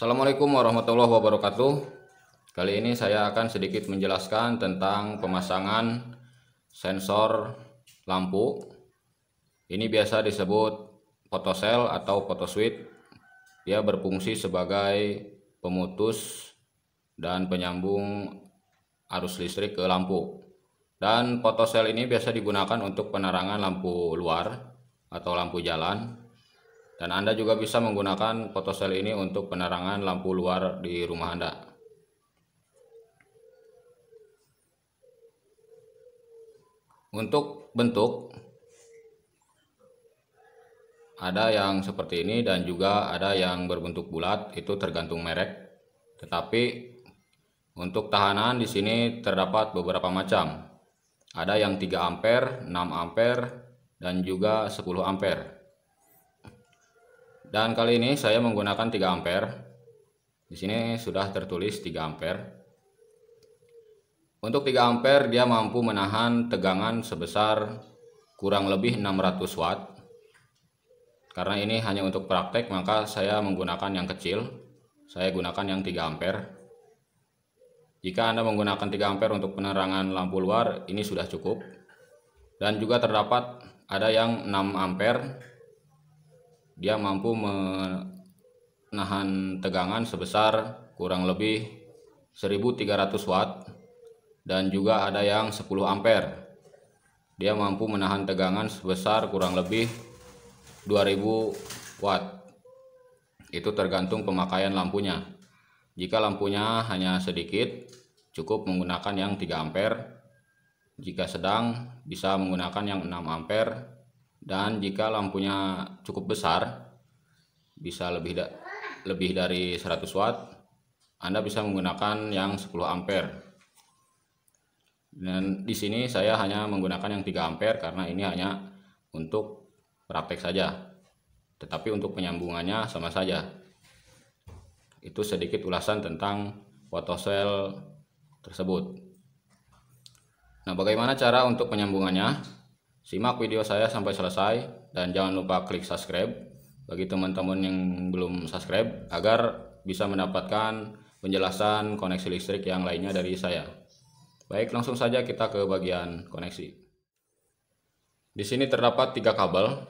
Assalamualaikum warahmatullahi wabarakatuh Kali ini saya akan sedikit menjelaskan tentang pemasangan sensor lampu Ini biasa disebut fotosel atau photoswitch Dia berfungsi sebagai pemutus dan penyambung arus listrik ke lampu Dan fotosel ini biasa digunakan untuk penerangan lampu luar atau lampu jalan dan Anda juga bisa menggunakan sel ini untuk penerangan lampu luar di rumah Anda. Untuk bentuk ada yang seperti ini dan juga ada yang berbentuk bulat itu tergantung merek. Tetapi untuk tahanan di sini terdapat beberapa macam. Ada yang 3 ampere, 6 ampere, dan juga 10 ampere. Dan kali ini saya menggunakan 3 ampere. Di sini sudah tertulis 3 ampere. Untuk 3 ampere dia mampu menahan tegangan sebesar kurang lebih 600 watt. Karena ini hanya untuk praktek maka saya menggunakan yang kecil. Saya gunakan yang 3 ampere. Jika Anda menggunakan 3 ampere untuk penerangan lampu luar ini sudah cukup. Dan juga terdapat ada yang 6 ampere dia mampu menahan tegangan sebesar kurang lebih 1300 watt dan juga ada yang 10 ampere dia mampu menahan tegangan sebesar kurang lebih 2000 watt itu tergantung pemakaian lampunya jika lampunya hanya sedikit cukup menggunakan yang 3 ampere jika sedang bisa menggunakan yang 6 ampere dan jika lampunya cukup besar bisa lebih da lebih dari 100 watt Anda bisa menggunakan yang 10 ampere dan di sini saya hanya menggunakan yang 3 ampere karena ini hanya untuk praktek saja tetapi untuk penyambungannya sama saja itu sedikit ulasan tentang photocell tersebut nah bagaimana cara untuk penyambungannya Simak video saya sampai selesai dan jangan lupa klik subscribe bagi teman-teman yang belum subscribe agar bisa mendapatkan penjelasan koneksi listrik yang lainnya dari saya. Baik, langsung saja kita ke bagian koneksi. Di sini terdapat tiga kabel.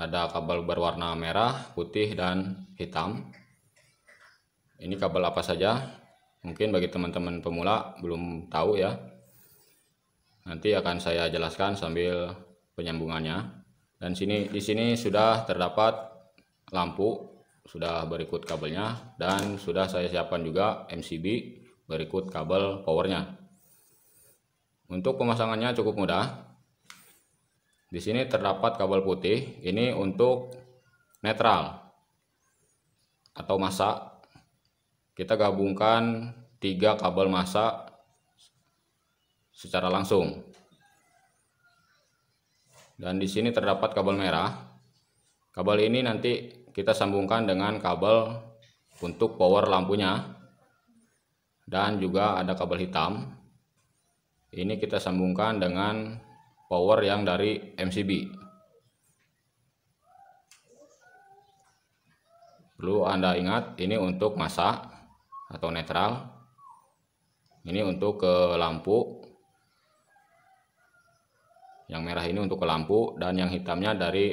Ada kabel berwarna merah, putih, dan hitam. Ini kabel apa saja? Mungkin bagi teman-teman pemula belum tahu ya. Nanti akan saya jelaskan sambil penyambungannya. Dan sini di sini sudah terdapat lampu, sudah berikut kabelnya dan sudah saya siapkan juga MCB berikut kabel powernya. Untuk pemasangannya cukup mudah. Di sini terdapat kabel putih, ini untuk netral atau masa. Kita gabungkan tiga kabel masa secara langsung. Dan di sini terdapat kabel merah. Kabel ini nanti kita sambungkan dengan kabel untuk power lampunya. Dan juga ada kabel hitam. Ini kita sambungkan dengan power yang dari MCB. Perlu Anda ingat ini untuk masa atau netral. Ini untuk ke lampu yang merah ini untuk ke lampu dan yang hitamnya dari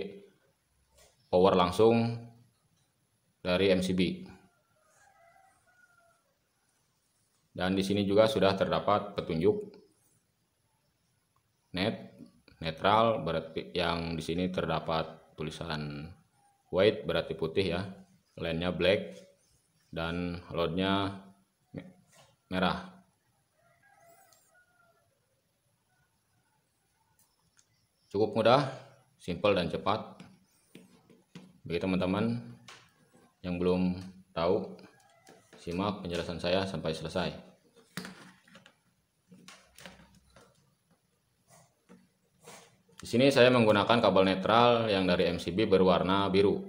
power langsung dari MCB. Dan di sini juga sudah terdapat petunjuk net, netral berarti yang di sini terdapat tulisan white berarti putih ya, lainnya black dan loadnya merah. cukup mudah simple dan cepat bagi teman-teman yang belum tahu simak penjelasan saya sampai selesai di sini saya menggunakan kabel netral yang dari MCB berwarna biru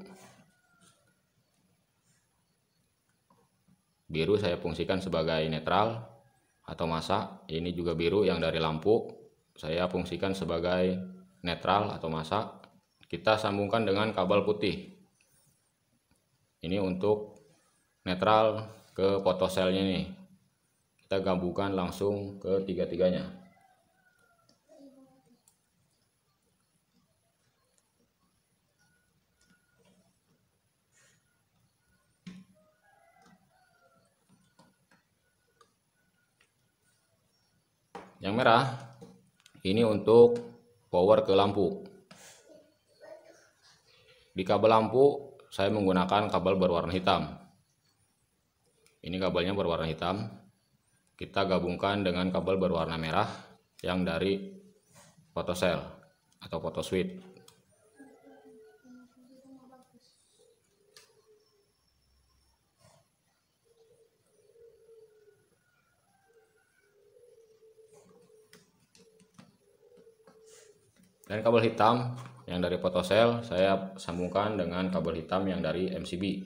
biru saya fungsikan sebagai netral atau masa ini juga biru yang dari lampu saya fungsikan sebagai netral atau massa kita sambungkan dengan kabel putih ini untuk netral ke fotoselnya nih kita gabungkan langsung ke tiga-tiganya yang merah ini untuk power ke lampu. Di kabel lampu saya menggunakan kabel berwarna hitam. Ini kabelnya berwarna hitam. Kita gabungkan dengan kabel berwarna merah yang dari photocell atau photoswitch. dan kabel hitam yang dari potosel saya sambungkan dengan kabel hitam yang dari MCB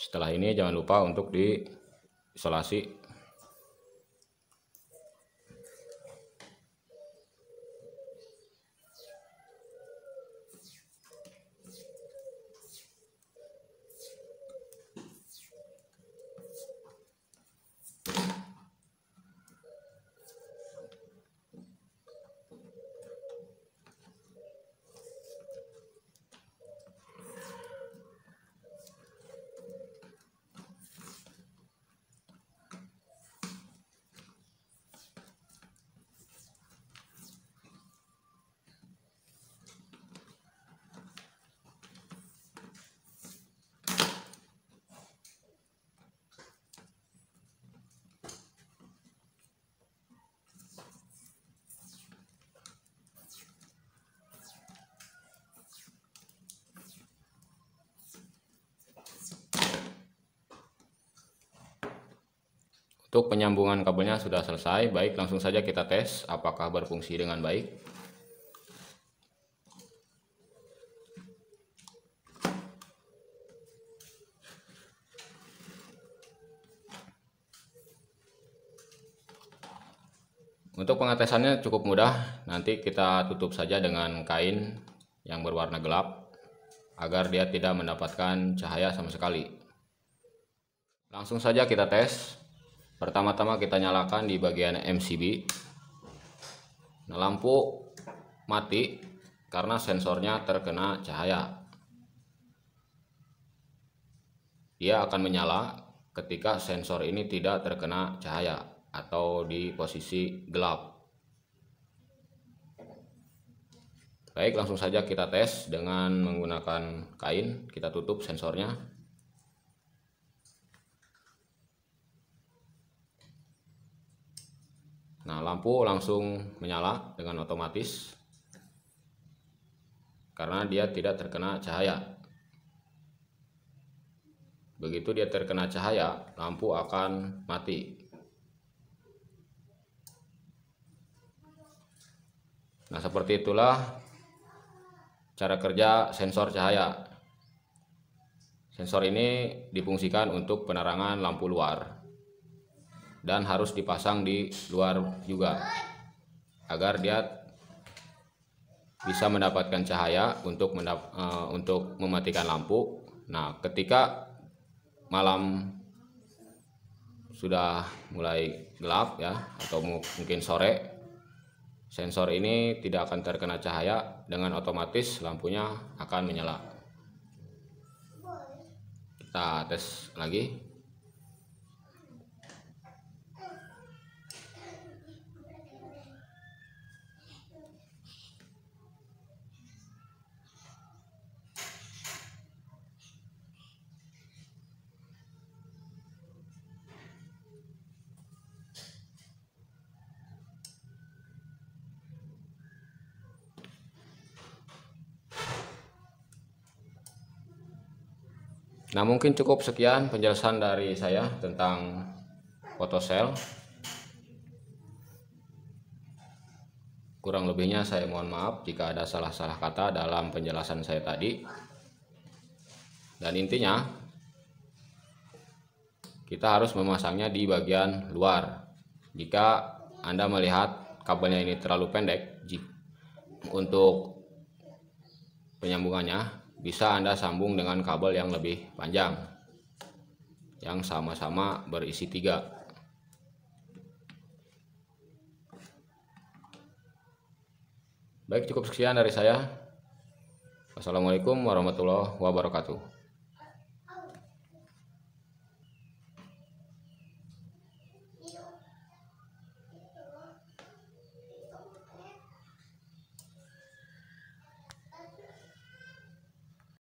setelah ini jangan lupa untuk diisolasi Untuk penyambungan kabelnya sudah selesai, baik langsung saja kita tes apakah berfungsi dengan baik. Untuk pengetesannya cukup mudah, nanti kita tutup saja dengan kain yang berwarna gelap agar dia tidak mendapatkan cahaya sama sekali. Langsung saja kita tes. Pertama-tama kita nyalakan di bagian MCB. Nah, lampu mati karena sensornya terkena cahaya. Dia akan menyala ketika sensor ini tidak terkena cahaya atau di posisi gelap. Baik, langsung saja kita tes dengan menggunakan kain. Kita tutup sensornya. Nah, lampu langsung menyala dengan otomatis karena dia tidak terkena cahaya. Begitu dia terkena cahaya, lampu akan mati. Nah, seperti itulah cara kerja sensor cahaya. Sensor ini difungsikan untuk penerangan lampu luar dan harus dipasang di luar juga agar dia bisa mendapatkan cahaya untuk mendap uh, untuk mematikan lampu. Nah, ketika malam sudah mulai gelap ya atau mungkin sore sensor ini tidak akan terkena cahaya dengan otomatis lampunya akan menyala kita tes lagi Nah mungkin cukup sekian penjelasan dari saya tentang fotosel. Kurang lebihnya saya mohon maaf jika ada salah-salah kata dalam penjelasan saya tadi. Dan intinya kita harus memasangnya di bagian luar. Jika Anda melihat kabelnya ini terlalu pendek untuk penyambungannya, bisa Anda sambung dengan kabel yang lebih panjang yang sama-sama berisi tiga baik cukup sekian dari saya Wassalamualaikum warahmatullahi wabarakatuh